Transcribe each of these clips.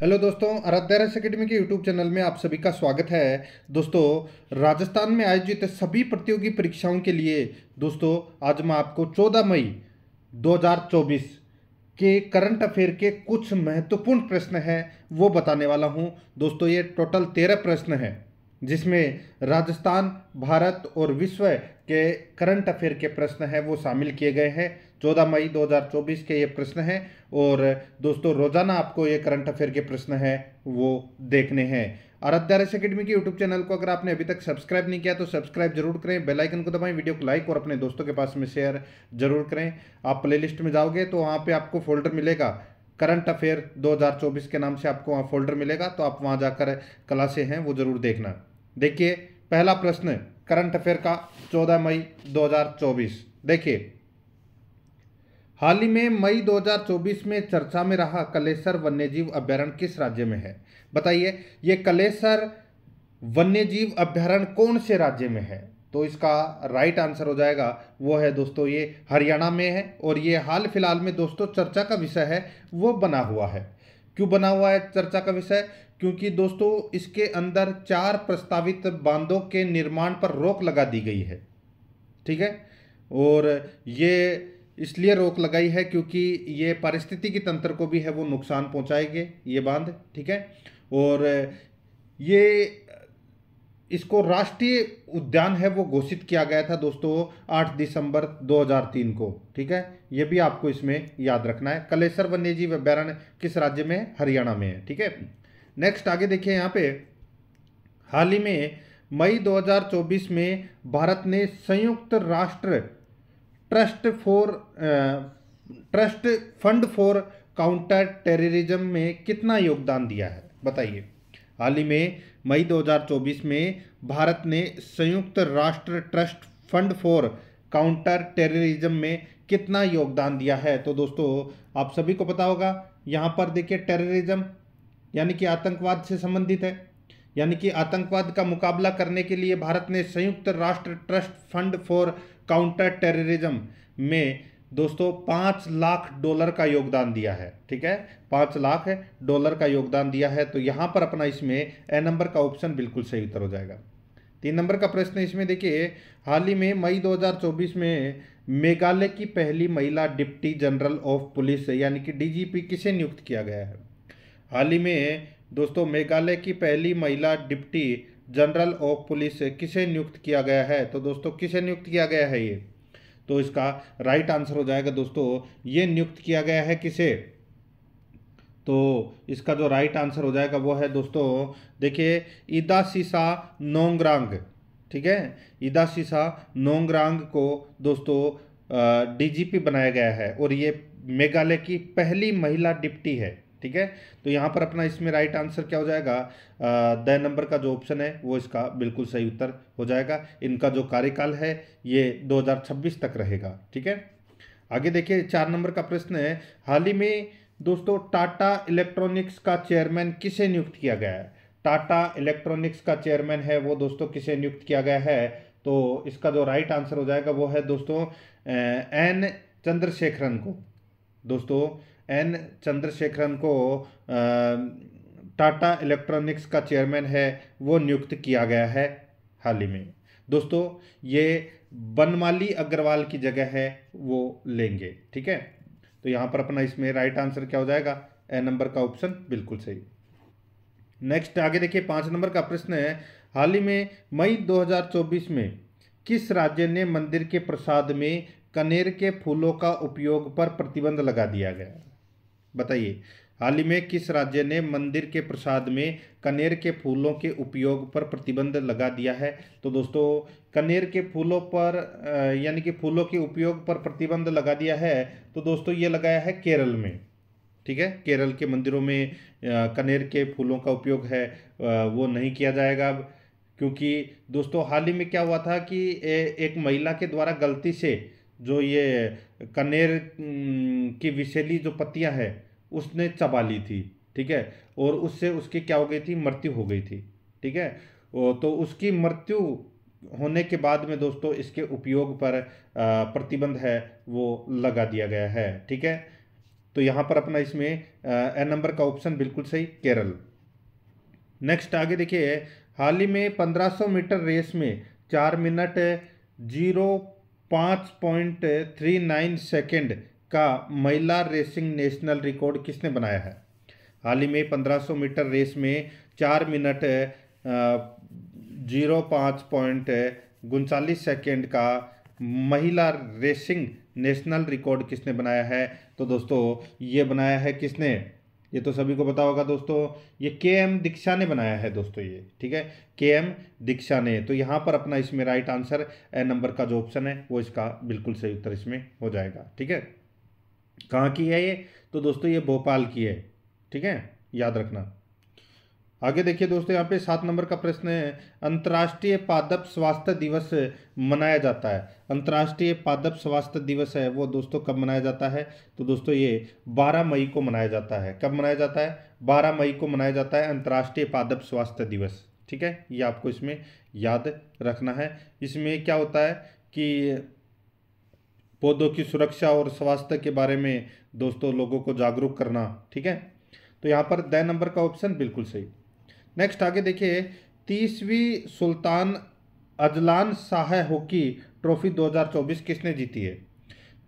hello दोस्तों Aradhyaras academy के YouTube channel में आप सभी का स्वागत है दोस्तों राजस्थान में आयोजित सभी प्रतियोगी परीक्षाओं के लिए दोस्तों आज मैं आपको 14 मई 2024 के करंट अफेयर के कुछ महत्वपूर्ण प्रश्न हैं वो बताने वाला हूं दोस्तों ये टोटल तेरह प्रश्न हैं जिसमें राजस्थान भारत और विश्व के करंट अफेयर के प्रश्न हैं वो शामिल किए गए हैं 14 मई 2024 के ये प्रश्न हैं और दोस्तों रोजाना आपको ये करंट अफेयर के प्रश्न हैं वो देखने हैं आराध्या रस अकेडमी के यूट्यूब चैनल को अगर आपने अभी तक सब्सक्राइब नहीं किया तो सब्सक्राइब जरूर करें बेल आइकन को दबाएं वीडियो को लाइक और अपने दोस्तों के पास में शेयर जरूर करें आप प्लेलिस्ट में जाओगे तो वहाँ पे आपको फोल्डर मिलेगा करंट अफेयर 2024 के नाम से आपको वहाँ फोल्डर मिलेगा तो आप वहाँ जाकर क्लासे हैं वो ज़रूर देखना देखिए पहला प्रश्न करंट अफेयर का चौदह मई दो देखिए हाल ही में मई 2024 में चर्चा में रहा कलेसर वन्यजीव अभ्यारण्य किस राज्य में है बताइए ये कलेसर वन्यजीव अभ्यारण्य कौन से राज्य में है तो इसका राइट आंसर हो जाएगा वो है दोस्तों ये हरियाणा में है और ये हाल फिलहाल में दोस्तों चर्चा का विषय है वो बना हुआ है क्यों बना हुआ है चर्चा का विषय क्योंकि दोस्तों इसके अंदर चार प्रस्तावित बांधों के निर्माण पर रोक लगा दी गई है ठीक है और ये इसलिए रोक लगाई है क्योंकि ये पारिस्थितिकी तंत्र को भी है वो नुकसान पहुंचाएंगे ये बांध ठीक है और ये इसको राष्ट्रीय उद्यान है वो घोषित किया गया था दोस्तों 8 दिसंबर 2003 को ठीक है ये भी आपको इसमें याद रखना है कलेसर वन्यजीव अभ्यारण्य किस राज्य में हरियाणा में है ठीक है नेक्स्ट आगे देखिए यहाँ पे हाल ही में मई 2024 में भारत ने संयुक्त राष्ट्र trust for trust fund for counter terrorism में कितना योगदान दिया है बताइए हाल ही में मई 2024 में भारत ने संयुक्त राष्ट्र trust fund for counter terrorism में कितना योगदान दिया है तो दोस्तों आप सभी को पता होगा यहाँ पर देखिए टेररिज्म यानी कि आतंकवाद से संबंधित है यानी कि आतंकवाद का मुकाबला करने के लिए भारत ने संयुक्त राष्ट्र trust fund for counter terrorism में दोस्तों पाँच लाख डॉलर का योगदान दिया है ठीक है पाँच लाख डॉलर का योगदान दिया है तो यहाँ पर अपना इसमें ए नंबर का ऑप्शन बिल्कुल सही उत्तर हो जाएगा तीन नंबर का प्रश्न इसमें देखिए हाल ही में मई 2024 में मेघालय की पहली महिला डिप्टी जनरल ऑफ पुलिस यानी कि डीजीपी किसे नियुक्त किया गया है हाल ही में दोस्तों मेघालय की पहली महिला डिप्टी जनरल ऑफ पुलिस किसे नियुक्त किया गया है तो दोस्तों किसे नियुक्त किया गया है ये तो इसका राइट आंसर हो जाएगा दोस्तों ये नियुक्त किया गया है किसे तो इसका जो राइट आंसर हो जाएगा वो है दोस्तों देखिए इदा सीसा नोंगरांग ठीक है इदा सीसा नोंगरांग को दोस्तों डीजीपी बनाया गया है और ये मेघालय की पहली महिला डिप्टी है ठीक है तो यहाँ पर अपना इसमें राइट आंसर क्या हो जाएगा द नंबर का जो ऑप्शन है वो इसका बिल्कुल सही उत्तर हो जाएगा इनका जो कार्यकाल है ये 2026 तक रहेगा ठीक है आगे देखिए चार नंबर का प्रश्न है हाल ही में दोस्तों टाटा इलेक्ट्रॉनिक्स का चेयरमैन किसे नियुक्त किया गया है टाटा इलेक्ट्रॉनिक्स का चेयरमैन है वो दोस्तों किसे नियुक्त किया गया है तो इसका जो राइट आंसर हो जाएगा वो है दोस्तों एन चंद्रशेखरन को दोस्तों एन चंद्रशेखरन को टाटा इलेक्ट्रॉनिक्स का चेयरमैन है वो नियुक्त किया गया है हाल ही में दोस्तों ये बनमाली अग्रवाल की जगह है वो लेंगे ठीक है तो यहाँ पर अपना इसमें राइट आंसर क्या हो जाएगा ए नंबर का ऑप्शन बिल्कुल सही नेक्स्ट आगे देखिए पाँच नंबर का प्रश्न है हाल ही में मई 2024 में किस राज्य ने मंदिर के प्रसाद में कनेर के फूलों का उपयोग पर प्रतिबंध लगा दिया गया बताइए हाल ही में किस राज्य ने मंदिर के प्रसाद में कनेर के फूलों के उपयोग पर प्रतिबंध लगा दिया है तो दोस्तों कनेर के फूलों पर यानी कि फूलों के उपयोग पर प्रतिबंध लगा दिया है तो दोस्तों ये लगाया है केरल में ठीक है केरल के मंदिरों में कनेर के फूलों का उपयोग है वो नहीं किया जाएगा अब क्योंकि दोस्तों हाल ही में क्या हुआ था कि एक महिला के द्वारा गलती से जो ये कनेर की विषैली जो पत्तियां हैं उसने चबा ली थी ठीक है और उससे उसकी क्या हो गई थी मृत्यु हो गई थी ठीक है तो उसकी मृत्यु होने के बाद में दोस्तों इसके उपयोग पर प्रतिबंध है वो लगा दिया गया है ठीक है तो यहाँ पर अपना इसमें ए नंबर का ऑप्शन बिल्कुल सही केरल नेक्स्ट आगे देखिए हाल ही में 1500 मीटर रेस में चार मिनट जीरो पाँच पॉइंट थ्री नाइन सेकेंड का महिला रेसिंग नेशनल रिकॉर्ड किसने बनाया है हाल ही में 1500 मीटर रेस में चार मिनट जीरो पाँच पॉइंट उनचालीस सेकेंड का महिला रेसिंग नेशनल रिकॉर्ड किसने बनाया है तो दोस्तों ये बनाया है किसने ये तो सभी को पता होगा दोस्तों ये के एम दीक्षा ने बनाया है दोस्तों ये ठीक है के एम दीक्षा ने तो यहाँ पर अपना इसमें राइट आंसर ए नंबर का जो ऑप्शन है वो इसका बिल्कुल सही उत्तर इसमें हो जाएगा ठीक है कहाँ की है ये तो दोस्तों ये भोपाल की है ठीक है याद रखना आगे देखिए दोस्तों यहाँ पे सात नंबर का प्रश्न है अंतर्राष्ट्रीय पादप स्वास्थ्य दिवस मनाया जाता है अंतर्राष्ट्रीय पादप स्वास्थ्य दिवस है वो दोस्तों कब मनाया जाता है तो दोस्तों ये 12 मई को मनाया जाता है कब मनाया जाता है 12 मई को मनाया जाता है अंतर्राष्ट्रीय पादप स्वास्थ्य दिवस ठीक है ये आपको इसमें याद रखना है इसमें क्या होता है कि पौधों की सुरक्षा और स्वास्थ्य के बारे में दोस्तों लोगों को जागरूक करना ठीक है तो यहाँ पर द नंबर का ऑप्शन बिल्कुल सही नेक्स्ट आगे देखिए तीसवीं Sultan Azlan Shah hockey trophy 2024 किसने जीती है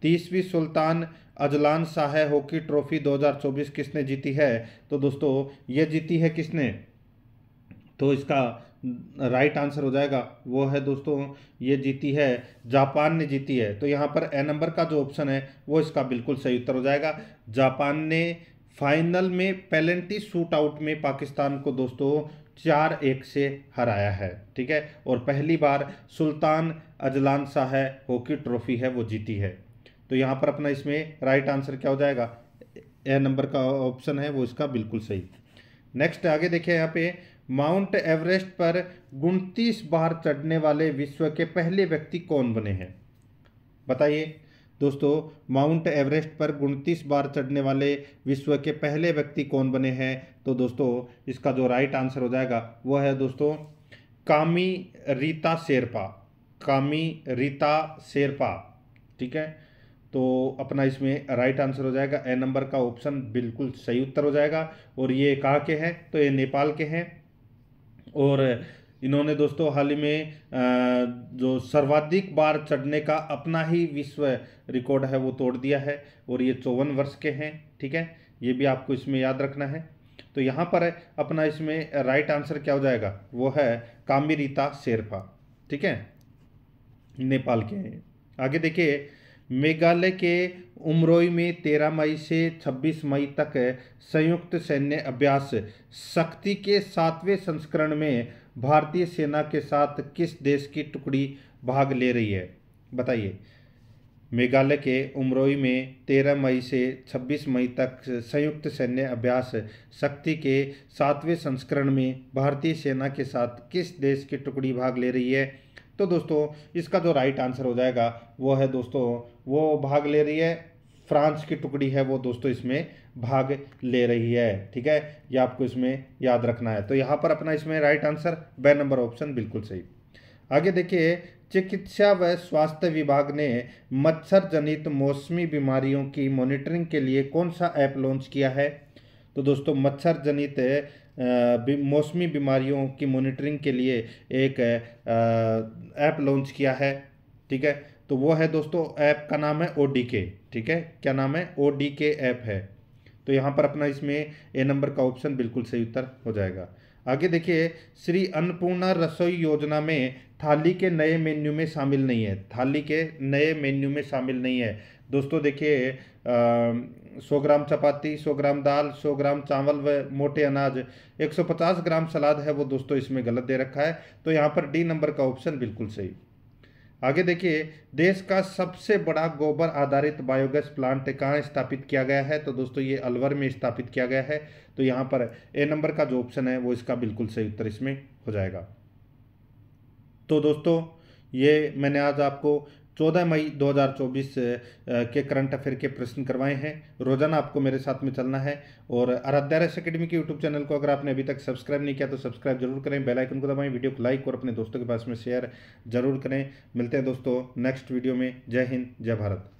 तीसवीं Sultan Azlan Shah hockey trophy 2024 किसने जीती है तो दोस्तों ये जीती है किसने तो इसका राइट आंसर हो जाएगा वो है दोस्तों ये जीती है जापान ने जीती है तो यहाँ पर ए नंबर का जो ऑप्शन है वो इसका बिल्कुल सही उत्तर हो जाएगा जापान ने फाइनल में पेलेंटी शूट आउट में पाकिस्तान को दोस्तों चार एक से हराया है ठीक है और पहली बार सुल्तान अजलान शाह है हॉकी ट्रॉफी है वो जीती है तो यहाँ पर अपना इसमें राइट आंसर क्या हो जाएगा ए नंबर का ऑप्शन है वो इसका बिल्कुल सही नेक्स्ट आगे देखिए यहाँ पे माउंट एवरेस्ट पर उनतीस बार चढ़ने वाले विश्व के पहले व्यक्ति कौन बने हैं बताइए दोस्तों माउंट एवरेस्ट पर उनतीस बार चढ़ने वाले विश्व के पहले व्यक्ति कौन बने हैं तो दोस्तों इसका जो राइट आंसर हो जाएगा वह है दोस्तों कामी रीता शेरपा कामी रीता शेरपा ठीक है तो अपना इसमें राइट आंसर हो जाएगा ए नंबर का ऑप्शन बिल्कुल सही उत्तर हो जाएगा और ये कहाँ के हैं तो ये नेपाल के हैं और इन्होंने दोस्तों हाल ही में जो सर्वाधिक बार चढ़ने का अपना ही विश्व रिकॉर्ड है वो तोड़ दिया है और ये चौवन वर्ष के हैं ठीक है ये भी आपको इसमें याद रखना है तो यहाँ पर है अपना इसमें राइट आंसर क्या हो जाएगा वो है कामिरीता शेरपा ठीक है नेपाल के हैं आगे देखिए मेघालय के उमरोई में तेरह मई से छब्बीस मई तक संयुक्त सैन्य अभ्यास शक्ति के सातवें संस्करण में भारतीय सेना के साथ किस देश की टुकड़ी भाग ले रही है बताइए मेघालय के उमरोई में 13 मई से 26 मई तक संयुक्त सैन्य अभ्यास शक्ति के सातवें संस्करण में भारतीय सेना के साथ किस देश की टुकड़ी भाग ले रही है तो दोस्तों इसका जो राइट आंसर हो जाएगा वो है दोस्तों वो भाग ले रही है फ्रांस की टुकड़ी है वो दोस्तों इसमें भाग ले रही है ठीक है ये आपको इसमें याद रखना है तो यहाँ पर अपना इसमें राइट आंसर ब नंबर ऑप्शन बिल्कुल सही आगे देखिए चिकित्सा व स्वास्थ्य विभाग ने मच्छर जनित मौसमी बीमारियों की मॉनिटरिंग के लिए कौन सा ऐप लॉन्च किया है तो दोस्तों मच्छर जनित मौसमी बीमारियों की मॉनिटरिंग के लिए एक ऐप लॉन्च किया है ठीक है तो वो है दोस्तों ऐप का नाम है ओ ठीक है क्या नाम है ओ ऐप है तो यहाँ पर अपना इसमें ए नंबर का ऑप्शन बिल्कुल सही उत्तर हो जाएगा आगे देखिए श्री अन्नपूर्णा रसोई योजना में थाली के नए मेन्यू में शामिल नहीं है थाली के नए मेन्यू में शामिल नहीं है दोस्तों देखिए सौ ग्राम चपाती सौ ग्राम दाल सौ ग्राम चावल व मोटे अनाज 150 ग्राम सलाद है वो दोस्तों इसमें गलत दे रखा है तो यहाँ पर डी नंबर का ऑप्शन बिल्कुल सही आगे देखिए देश का सबसे बड़ा गोबर आधारित बायोगैस प्लांट कहाँ स्थापित किया गया है तो दोस्तों ये अलवर में स्थापित किया गया है तो यहाँ पर ए नंबर का जो ऑप्शन है वो इसका बिल्कुल सही उत्तर इसमें हो जाएगा तो दोस्तों ये मैंने आज आपको 14 मई 2024 के करंट अफेयर के प्रश्न करवाए हैं रोजाना आपको मेरे साथ में चलना है और आराध्या रस अकेडमी के यूट्यूब चैनल को अगर आपने अभी तक सब्सक्राइब नहीं किया तो सब्सक्राइब जरूर करें बेल आइकन को दबाएं वीडियो को लाइक और अपने दोस्तों के पास में शेयर जरूर करें मिलते हैं दोस्तों नेक्स्ट वीडियो में जय हिंद जय भारत